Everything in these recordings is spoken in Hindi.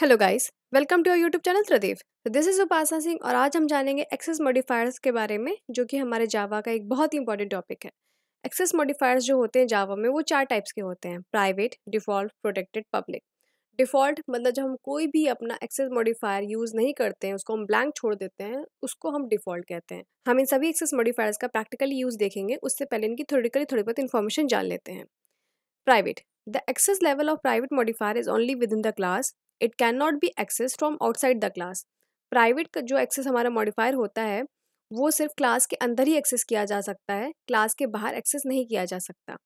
hello guys welcome to your YouTube channel Pradeep तो दिस इज़ उपासना सिंह और आज हम जानेंगे एक्सेस मॉडिफायर्स के बारे में जो कि हमारे जावा का एक बहुत ही इंपॉर्टेंट टॉपिक है एक्सेस मॉडिफायर्स जो होते हैं जावा में वो चार टाइप्स के होते हैं private default protected public default मतलब जब हम कोई भी अपना एक्सेस मॉडिफायर यूज़ नहीं करते हैं उसको हम ब्लैंक छोड़ देते हैं उसको हम डिफ़ॉल्ट कहते हैं हम इन सभी एक्सेस मॉडिफायर्स का प्रैक्टिकली यूज़ देखेंगे उससे पहले इनकी करी थोड़ी बहुत इन्फॉर्मेशन जान लेते हैं private The access level of private modifier is only within the class it can not be access from outside the class private का जो एक्सेस हमारा मॉडिफायर होता है वो सिर्फ क्लास के अंदर ही एक्सेस किया जा सकता है क्लास के बाहर एक्सेस नहीं किया जा सकता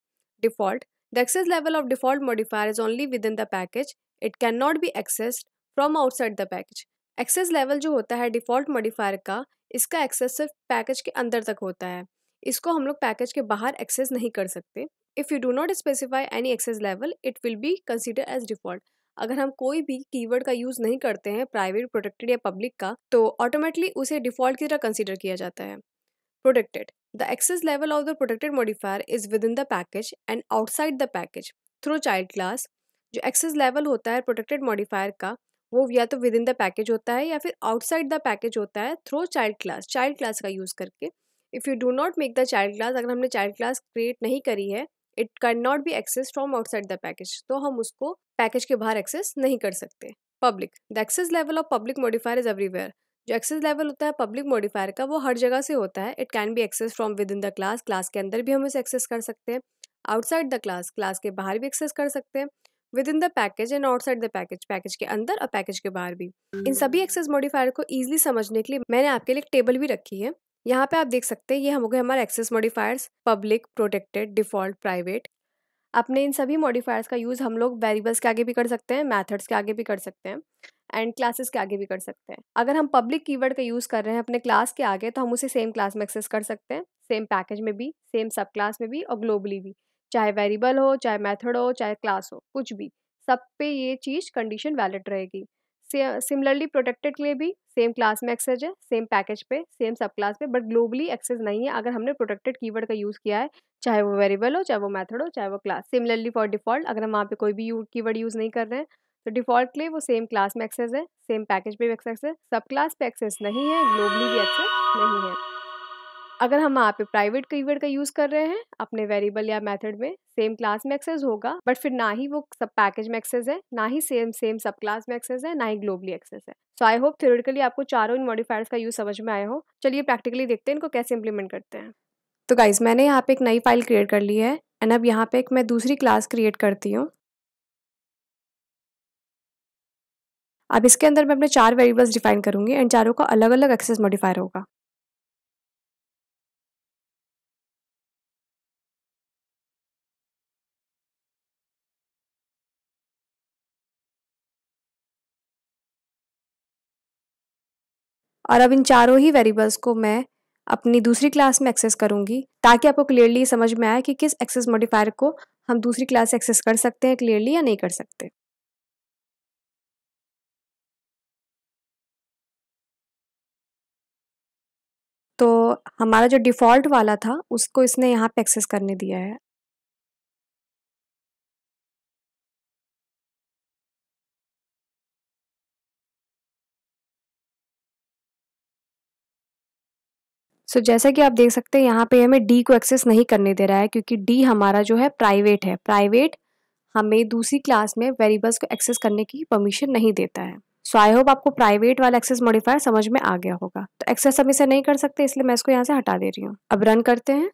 default the access level of default modifier is only within the package it can not be accessed from outside the package access level जो होता है डिफॉल्ट मॉडिफायर का इसका एक्सेस सिर्फ पैकेज के अंदर तक होता है इसको हम लोग पैकेज के बाहर एक्सेस नहीं कर सकते if you do not specify any access level it will be consider as default अगर हम कोई भी कीवर्ड का यूज़ नहीं करते हैं प्राइवेट प्रोटेक्टेड या पब्लिक का तो ऑटोमेटिकली उसे डिफ़ॉल्ट की तरह कंसिडर किया जाता है protected the access level of the protected modifier is within the package and outside the package through child class जो एक्सेस लेवल होता है प्रोटेक्टेड मॉडिफायर का वो या तो विद इन द पैकेज होता है या फिर आउटसाइड द पैकेज होता है through child class child class का यूज़ करके if you do not make the child class अगर हमने चाइल्ड क्लास क्रिएट नहीं करी है it can not be access from outside the package तो हम उसको पैकेज के बाहर एक्सेस नहीं कर सकते public the access level of public modifier is everywhere जो एक्सेस लेवल होता है पब्लिक मॉडिफायर का वो हर जगह से होता है it can be access from within the class class के अंदर भी हम इसे एक्सेस कर सकते हैं आउटसाइड द क्लास क्लास के बाहर भी एक्सेस कर सकते हैं within the package and outside the package package के अंदर और पैकेज के बाहर भी इन सभी एक्सेस मॉडिफायर को ईजिली समझने के लिए मैंने आपके लिए एक टेबल भी रखी है यहाँ पे आप देख सकते हैं ये हम हो गए हमारे access modifiers public protected default private अपने इन सभी मॉडिफायर्स का यूज़ हम लोग वेरिएबल्स के आगे भी कर सकते हैं मैथड्स के आगे भी कर सकते हैं एंड क्लासेस के आगे भी कर सकते हैं अगर हम पब्लिक कीवर्ड का यूज़ कर रहे हैं अपने क्लास के आगे तो हम उसे सेम क्लास में एक्सेस कर सकते हैं सेम पैकेज में भी सेम सब क्लास में भी और ग्लोबली भी चाहे वेरिएबल हो चाहे मैथड हो चाहे क्लास हो कुछ भी सब पे ये चीज़ कंडीशन वैलिड रहेगी सिमिलरली प्रोटेक्टेड के लिए भी सेम क्लास में एक्सेज है सेम पैकेज पे सेम सब क्लास पे बट ग्लोबली एक्सेज नहीं है अगर हमने प्रोटेक्टेड कीवर्ड का यूज़ किया है चाहे वो वेरिएबल हो चाहे वो मेथड हो चाहे वो क्लास सिमिलरली फॉर डिफॉल्ट अगर हम वहाँ पे कोई भी कीवर्ड यूज़ नहीं कर रहे हैं तो डिफॉल्ट के लिए वो सेम क्लास में एक्सेस है सेम पैकेज पे भी एक्सेस है सब क्लास पे एक्सेस नहीं है ग्लोबली भी एक्सेस नहीं है अगर हम वहाँ पे प्राइवेट कीवर्ड का यूज़ कर रहे हैं अपने वेरिएबल या मेथड में सेम क्लास में एक्सेस होगा बट फिर ना ही वो सब पैकेज में एक्सेस है ना ही सेम सेम सब क्लास में एक्सेस है ना ही ग्लोबली एक्सेस है सो आई होप थ्योरेटिकली आपको चारों इन मॉडिफायर्स का यूज़ समझ में आया हो चलिए प्रैक्टिकली देखते हैं इनको कैसे इंप्लीमेंट करते हैं तो गाइज मैंने यहाँ पे एक नई फाइल क्रिएट कर ली है एंड अब यहाँ पे एक मैं दूसरी क्लास क्रिएट करती हूँ अब इसके अंदर मैं अपने चार वेरिएबल्स डिफाइन करूंगी एंड चारों का अलग अलग एक्सेस मॉडिफायर होगा और अब इन चारों ही वेरिएबल्स को मैं अपनी दूसरी क्लास में एक्सेस करूंगी ताकि आपको क्लियरली समझ में आए कि किस एक्सेस मॉडिफायर को हम दूसरी क्लास से एक्सेस कर सकते हैं क्लियरली या नहीं कर सकते तो हमारा जो डिफ़ॉल्ट वाला था उसको इसने यहाँ पे एक्सेस करने दिया है सो so, जैसा कि आप देख सकते हैं यहाँ पे हमें डी को एक्सेस नहीं करने दे रहा है क्योंकि डी हमारा जो है प्राइवेट है प्राइवेट हमें दूसरी क्लास में वेरिएबल्स को एक्सेस करने की परमिशन नहीं देता है सो आई होप आपको प्राइवेट वाला एक्सेस मॉडिफायर समझ में आ गया होगा तो एक्सेस हम इसे नहीं कर सकते इसलिए मैं इसको यहाँ से हटा दे रही हूँ अब रन करते हैं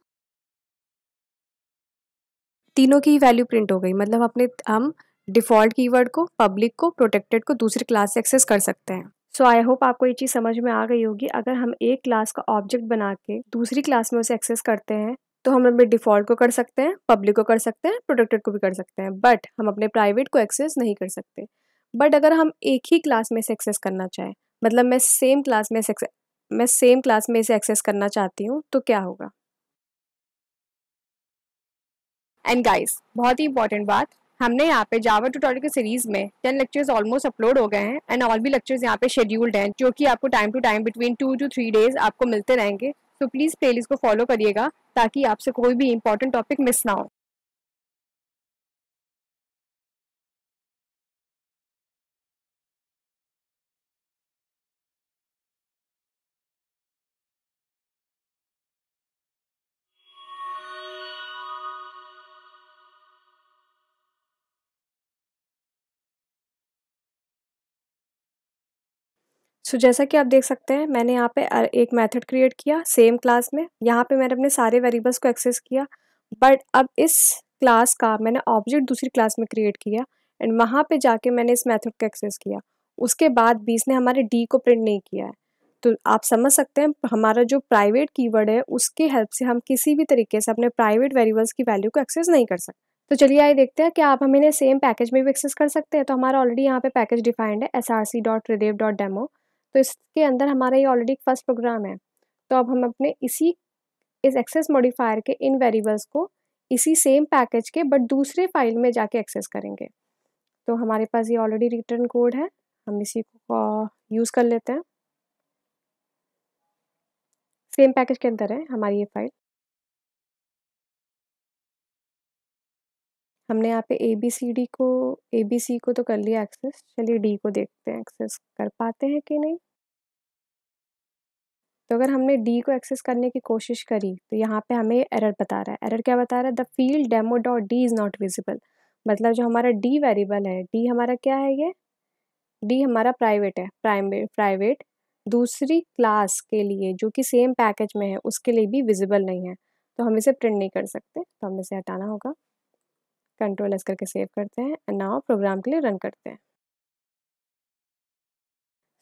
तीनों की ही वैल्यू प्रिंट हो गई मतलब अपने हम डिफ़ॉल्ट कीवर्ड को पब्लिक को प्रोटेक्टेड को दूसरी क्लास से एक्सेस कर सकते हैं सो आई होप आपको ये चीज़ समझ में आ गई होगी अगर हम एक क्लास का ऑब्जेक्ट बना के दूसरी क्लास में उसे एक्सेस करते हैं तो हम अपने डिफ़ॉल्ट को कर सकते हैं पब्लिक को कर सकते हैं प्रोटेक्टेड को भी कर सकते हैं बट हम अपने प्राइवेट को एक्सेस नहीं कर सकते बट अगर हम एक ही क्लास में इसे एक्सेस करना चाहें मतलब मैं सेम क्लास में मैं सेम क्लास में इसे एक्सेस करना चाहती हूँ तो क्या होगा एंड गाइस बहुत ही इंपॉर्टेंट बात हमने यहाँ पे जावा ट्यूटोरियल के सीरीज में टेन लेक्चर्स ऑलमोस्ट अपलोड हो गए हैं एंड ऑल भी लेक्चर्स यहाँ पे शेड्यूल्ड हैं जो कि आपको time to time between two to three days आपको मिलते रहेंगे तो प्लीज़ प्लेलिस्ट को फॉलो करिएगा ताकि आपसे कोई भी इंपॉर्टेंट टॉपिक मिस ना हो सो so, जैसा कि आप देख सकते हैं मैंने यहाँ पे एक मेथड क्रिएट किया सेम क्लास में यहाँ पे मैंने अपने सारे वेरिएबल्स को एक्सेस किया बट अब इस क्लास का मैंने ऑब्जेक्ट दूसरी क्लास में क्रिएट किया एंड वहाँ पे जाके मैंने इस मेथड को एक्सेस किया उसके बाद बीस ने हमारे डी को प्रिंट नहीं किया है तो आप समझ सकते हैं हमारा जो प्राइवेट की है उसके हेल्प से हम किसी भी तरीके से अपने प्राइवेट वेरिएबल्स की वैल्यू को एक्सेस नहीं कर सकते तो चलिए आइए देखते हैं कि आप हम इन्हें सेम पैकेज में भी एक्सेस कर सकते हैं तो हमारा ऑलरेडी यहाँ पे पैकेज डिफाइंड है एस आर सी डॉट रिदेव डॉट डेमो तो इसके अंदर हमारा ये ऑलरेडी फर्स्ट प्रोग्राम है तो अब हम अपने इसी इस एक्सेस मॉडिफायर के इन वेरिएबल्स को इसी सेम पैकेज के बट दूसरे फाइल में जाके एक्सेस करेंगे तो हमारे पास ये ऑलरेडी रिटर्न कोड है हम इसी को यूज़ uh, कर लेते हैं सेम पैकेज के अंदर है हमारी ये फाइल हमने यहाँ पे ए बी सी डी को ए बी सी को तो कर लिया एक्सेस चलिए डी को देखते हैं एक्सेस कर पाते हैं कि नहीं तो अगर हमने डी को एक्सेस करने की कोशिश करी तो यहाँ पे हमें एरर बता रहा है एरर क्या बता रहा है the field demo dot D is not visible मतलब जो हमारा डी वेरिएबल है डी हमारा क्या है ये डी हमारा प्राइवेट है प्राइवेट दूसरी क्लास के लिए जो कि सेम पैकेज में है उसके लिए भी विजिबल नहीं है तो हम इसे प्रिंट नहीं कर सकते तो हमें इसे हटाना होगा कंट्रोल एस करके सेव करते हैं एंड नाउ प्रोग्राम के लिए रन करते हैं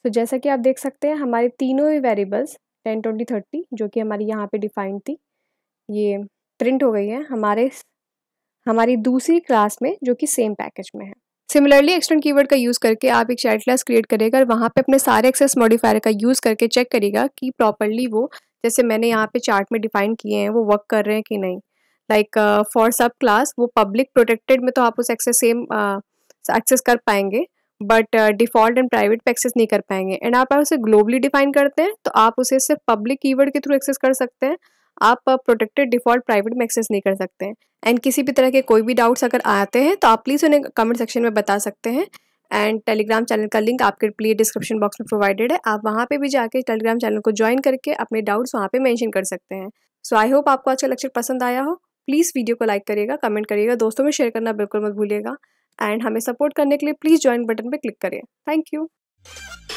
तो जैसा कि आप देख सकते हैं हमारे तीनों ही वेरिएबल्स टेन ट्वेंटी थर्टी जो कि हमारी यहाँ पे डिफाइंड थी ये प्रिंट हो गई है हमारे हमारी दूसरी क्लास में जो कि सेम पैकेज में है सिमिलरली एक्सटेंड कीवर्ड का यूज़ करके आप एक चाइल्ड क्लास क्रिएट करेगा और वहाँ पे अपने सारे एक्सेस मॉडिफायर का यूज़ करके चेक करेगा कि प्रॉपरली वो जैसे मैंने यहाँ पे चार्ट में डिफाइन किए हैं वो वर्क कर रहे हैं कि नहीं लाइक फॉर सब क्लास वो पब्लिक प्रोटेक्टेड में तो आप उस एक्सेस सेम एक्सेस कर पाएंगे बट डिफॉल्ट एंड प्राइवेट पे एक्सेस नहीं कर पाएंगे एंड आप उसे ग्लोबली डिफाइन करते हैं तो आप उसे सिर्फ पब्लिक कीवर्ड के थ्रू एक्सेस कर सकते हैं आप प्रोटेक्टेड डिफॉल्ट प्राइवेट में एक्सेस नहीं कर सकते हैं एंड किसी भी तरह के कोई भी डाउट्स अगर आते हैं तो आप प्लीज़ उन्हें कमेंट सेक्शन में बता सकते हैं एंड टेलीग्राम चैनल का लिंक आपके लिए डिस्क्रिप्शन बॉक्स में प्रोवाइडेड है आप वहाँ पे भी जाके टेलीग्राम चैनल को ज्वाइन करके अपने डाउट्स वहाँ पे मेंशन कर सकते हैं सो आई होप आपको आज का लेक्चर पसंद आया हो प्लीज़ वीडियो को लाइक करिएगा कमेंट करिएगा दोस्तों में शेयर करना बिल्कुल मत भूलिएगा एंड हमें सपोर्ट करने के लिए प्लीज़ ज्वाइन बटन पर क्लिक करिए थैंक यू